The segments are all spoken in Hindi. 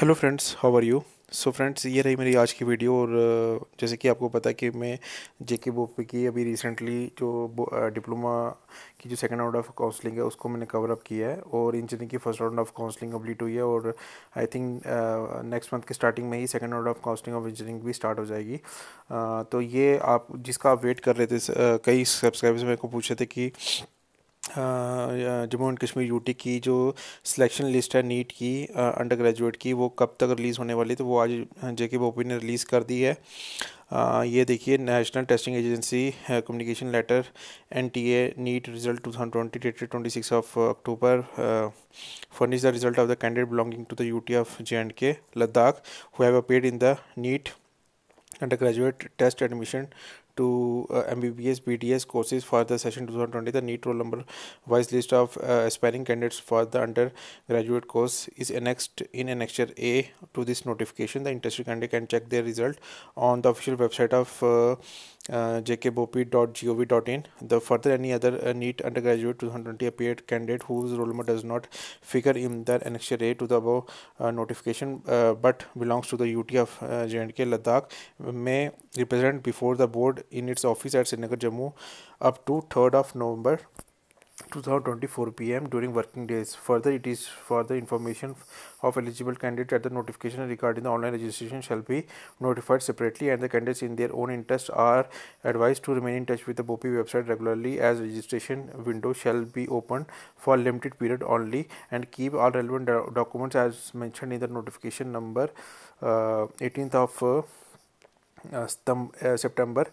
Hello friends how are you so friends ये रही मेरी आज की वीडियो और जैसे कि आपको पता है कि मैं जे के बोप की अभी रिसेंटली जो डिप्लोमा की जो सेकंड राउंड ऑफ काउंसलिंग है उसको मैंने कवर अप किया है और इंजीनियरिंग की first round of counselling complete हुई है और आई थिंक नेक्स्ट मंथ के स्टार्टिंग में ही second round of counselling of engineering भी स्टार्ट हो जाएगी uh, तो ये आप जिसका आप वेट कर रहे थे uh, कई सब्सक्राइबर्स मेरे को पूछ रहे थे कि जम्मू एंड कश्मीर यूटी की जो सिलेक्शन लिस्ट है नीट की अंडर ग्रेजुएट की वो कब तक रिलीज़ होने वाली तो वो आज जे के बोपी ने रिलीज़ कर दी है आ, ये देखिए National Testing Agency communication letter N T A NEET result two thousand twenty twenty six of October furnish the result of the candidate belonging to the UT of J and K Ladakh who have appeared in the NEET undergraduate test admission to uh, MBBS BTS courses for the session 2020. The NEET roll number wise list of uh, aspiring candidates for the undergraduate course is annexed in Annexure A to this notification. The interested candidate can check their result on the official website of uh, uh, jkbop.gov.in. The further any other uh, NEET undergraduate 2020 appeared candidate whose roll number does not figure in the Annexure A to the above uh, notification uh, but belongs to the UT of uh, JNK Ladakh may represent before the board in its office at Srinagar, Jammu up to 3rd of November 2024 pm during working days. Further, it is further information of eligible candidate at the notification regarding the online registration shall be notified separately and the candidates in their own interest are advised to remain in touch with the BOPI website regularly as registration window shall be opened for limited period only and keep all relevant documents as mentioned in the notification number uh, 18th of uh, September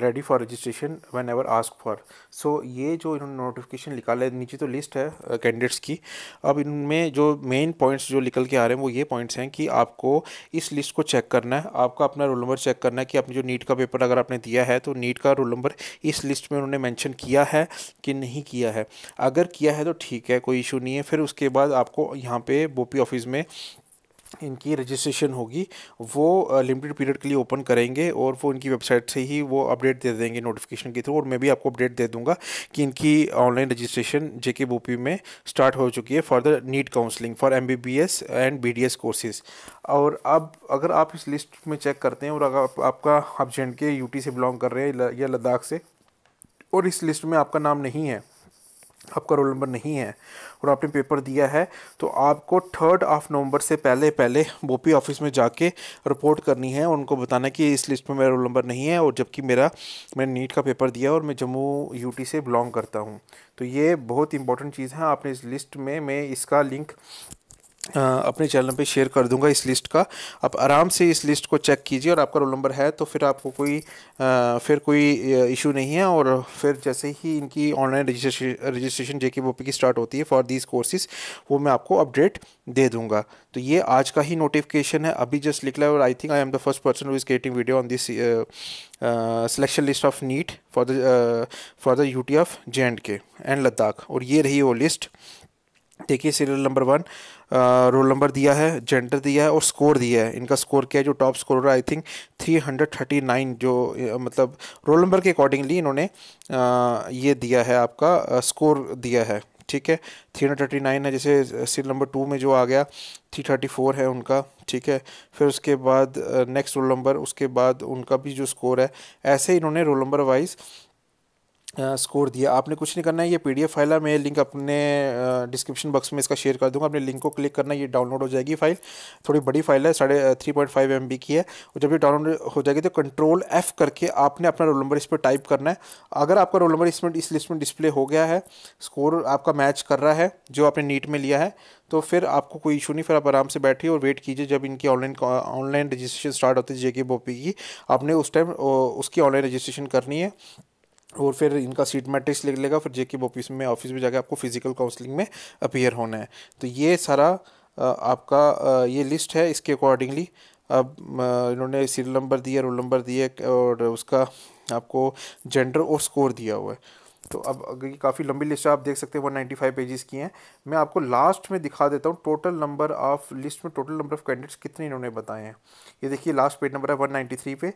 ready for registration one ever ask for so ये जो इन्होंने नोटिफिकेशन निकाला है नीचे तो लिस्ट है कैंडिडेट्स uh, की अब इनमें जो मेन पॉइंट्स जो निकल के आ रहे हैं वो ये पॉइंट्स हैं कि आपको इस लिस्ट को चेक करना है आपका अपना रोल नंबर चेक करना है कि आपने जो नीट का पेपर अगर आपने दिया है तो नीट का रोल नंबर इस लिस्ट में उन्होंने मैंशन किया है कि नहीं किया है अगर किया है तो ठीक है कोई इशू नहीं है फिर उसके बाद आपको यहाँ पे बोपी ऑफिस में इनकी रजिस्ट्रेशन होगी वो लिमिटेड पीरियड के लिए ओपन करेंगे और वो इनकी वेबसाइट से ही वो अपडेट दे देंगे नोटिफिकेशन के थ्रू और मैं भी आपको अपडेट दे दूंगा कि इनकी ऑनलाइन रजिस्ट्रेशन जे के में स्टार्ट हो चुकी है for the NEET counselling for M and B courses और अब अगर आप इस लिस्ट में चेक करते हैं और अगर आप, आपका आप जे के यू से बिलोंग कर रहे हैं या लद्दाख से और इस लिस्ट में आपका नाम नहीं है आपका रोल नंबर नहीं है और आपने पेपर दिया है तो आपको थर्ड ऑफ नवंबर से पहले पहले बोपी ऑफिस में जाके रिपोर्ट करनी है और उनको बताना कि इस लिस्ट में मेरा रोल नंबर नहीं है और जबकि मेरा मैंने नीट का पेपर दिया और मैं जम्मू यूटी से बिलोंग करता हूँ तो ये बहुत इंपॉर्टेंट चीज़ है आपने इस लिस्ट में मैं इसका लिंक अपने चैनल पे शेयर कर दूंगा इस लिस्ट का आप आराम से इस लिस्ट को चेक कीजिए और आपका रोल नंबर है तो फिर आपको कोई फिर कोई इशू नहीं है और फिर जैसे ही इनकी ऑनलाइन रजिस्ट्रेशन जे के वो की स्टार्ट होती है फॉर दीज कोर्सेज वो मैं आपको अपडेट दे दूंगा तो ये आज का ही नोटिफिकेशन है अभी जस्ट निकला है और I think I am the first person who is creating video on this selection list of NEET for the for the U T of J and K and Ladakh और ये रही वो लिस्ट देखिए serial number one roll number दिया है जेंडर दिया है और स्कोर दिया है इनका स्कोर क्या है जो टॉप स्कोर आई थिंक 339 जो uh, मतलब रोल नंबर के अकॉर्डिंगली इन्होंने आ, uh, ये दिया है आपका आ, uh, स्कोर दिया है ठीक है थ्री हंड्रेड थर्टी नाइन है जैसे सीरियल नंबर टू में जो आ गया थ्री थर्टी फोर है उनका ठीक है फिर उसके बाद नेक्स्ट रोल नंबर उसके बाद उनका भी जो स्कोर है ऐसे इन्होंने रोल नंबर वाइज़ स्कोर दिया आपने कुछ नहीं करना है ये पीडीएफ फाइल है मैं लिंक अपने डिस्क्रिप्शन बॉक्स में इसका शेयर कर दूंगा अपने लिंक को क्लिक करना ये डाउनलोड हो जाएगी फाइल थोड़ी बड़ी फाइल है साढ़े three point five M B की है और जब ये डाउनलोड हो जाएगी तो कंट्रोल एफ करके आपने अपना रोल नंबर इस पर टाइप करना है अगर आपका रोल नंबर इसमें इस लिस्ट में डिस्प्ले हो गया है स्कोर आपका मैच कर रहा है जो आपने नीट में लिया है तो फिर आपको कोई इशू नहीं फिर आप आराम से बैठिए और वेट कीजिए जब इनकी ऑनलाइन ऑनलाइन रजिस्ट्रेशन स्टार्ट होती है जे के बोपी की आपने उस टाइम उसकी ऑनलाइन रजिस्ट्रेशन करनी है और फिर इनका सीट मैट्रिक्स लिख लेगा फिर जेके ऑफिस में ऑफिस में जाकर आपको फिजिकल काउंसलिंग में अपीयर होना है तो ये सारा आपका ये लिस्ट है इसके अकॉर्डिंगली अब इन्होंने सीरियल नंबर दिया रोल नंबर दिए और उसका आपको जेंडर और स्कोर दिया हुआ है तो अब अगर ये काफ़ी लंबी लिस्ट है आप देख सकते हैं वन नाइन्टी फाइव पेजेस की हैं मैं आपको लास्ट में दिखा देता हूँ टोटल नंबर ऑफ लिस्ट में टोटल नंबर ऑफ कैंडिडेट्स कितने इन्होंने बताए हैं ये देखिए लास्ट पेज नंबर है वन नाइन्टी थ्री पे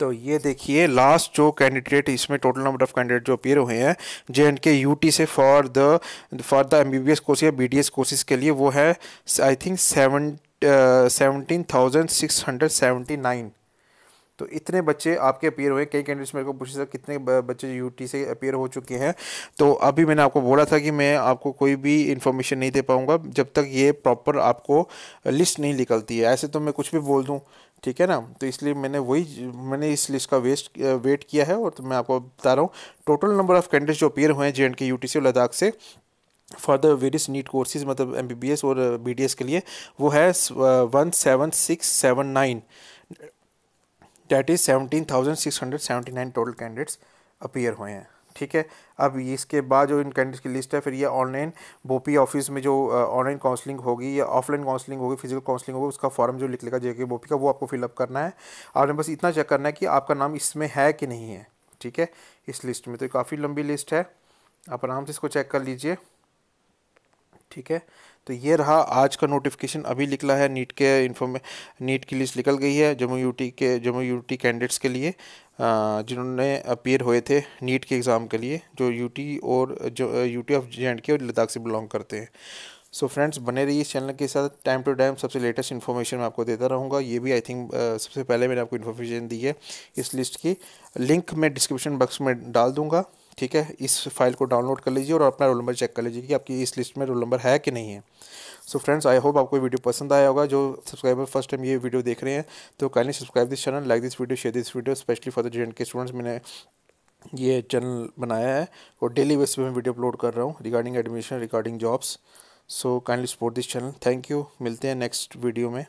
तो ये देखिए लास्ट जो कैंडिडेट इसमें टोटल नंबर ऑफ कैंडिडेट जो अपीयर हुए हैं J and K U T से for the for the M B B S course या बी डी एस कोर्सेज के लिए वो है I think seven seventeen thousand six hundred seventy nine तो इतने बच्चे आपके अपेयर हुए कई कैंडिडेट्स मेरे को पूछे सर कितने बच्चे यूटी से अपेयर हो चुके हैं तो अभी मैंने आपको बोला था कि मैं आपको कोई भी इन्फॉर्मेशन नहीं दे पाऊँगा जब तक ये प्रॉपर आपको लिस्ट नहीं निकलती है ऐसे तो मैं कुछ भी बोल दूँ ठीक है ना तो इसलिए मैंने वही मैंने इस लिस्ट का वेस्ट वेट किया है और तो मैं आपको बता रहा हूँ टोटल नंबर ऑफ़ कैंडिडेट्स जो अपेयर हुए हैं J and K U Ladakh से for the various NEET courses मतलब एम और बी के लिए वो है one seven six seven nine that is seventeen thousand six hundred seventy nine total candidates appear हुए हैं ठीक है अब इसके बाद जो इन कैंडिडेट्स की लिस्ट है फिर ये ऑनलाइन बोपी ऑफिस में जो ऑनलाइन काउंसलिंग होगी या ऑफलाइन काउंसलिंग होगी फिजिकल काउंसलिंग होगी उसका फॉर्म जो निकलेगा जेके बोपी का वो आपको फिलअप करना है आपने बस इतना चेक करना है कि आपका नाम इसमें है कि नहीं है ठीक है इस लिस्ट में तो काफ़ी लंबी लिस्ट है आप आराम से इसको चेक कर लीजिए ठीक है तो ये रहा आज का नोटिफिकेशन अभी निकला है नीट के इन्फॉर्मे नीट की लिस्ट निकल गई है जम्मू यूटी के जम्मू यूटी कैंडिडेट्स के लिए जिन्होंने अपियर हुए थे नीट के एग्ज़ाम के लिए जो यूटी और जो यूटी ऑफ जे एंड के और लद्दाख से बिलोंग करते हैं सो so फ्रेंड्स बने रहिए इस चैनल के साथ टाइम टू टाइम सबसे लेटेस्ट इन्फॉर्मेशन मैं आपको देता रहूँगा ये भी आई थिंक सबसे पहले मैंने आपको इन्फॉर्मेशन दी है इस लिस्ट की लिंक मैं डिस्क्रिप्शन बॉक्स में डाल दूँगा ठीक है इस फाइल को डाउनलोड कर लीजिए और अपना रोल नंबर चेक कर लीजिए कि आपकी इस लिस्ट में रोल नंबर है कि नहीं है सो फ्रेंड्स आई होप आपको वीडियो पसंद आया होगा जो सब्सक्राइबर फर्स्ट टाइम ये वीडियो देख रहे हैं तो kindly subscribe this channel like this video share this video specially for the J K students मैंने ये चैनल बनाया है और डेली बेस पर मैं वीडियो अपलोड कर रहा हूँ regarding admission regarding jobs so kindly support this channel thank you मिलते हैं नेक्स्ट वीडियो में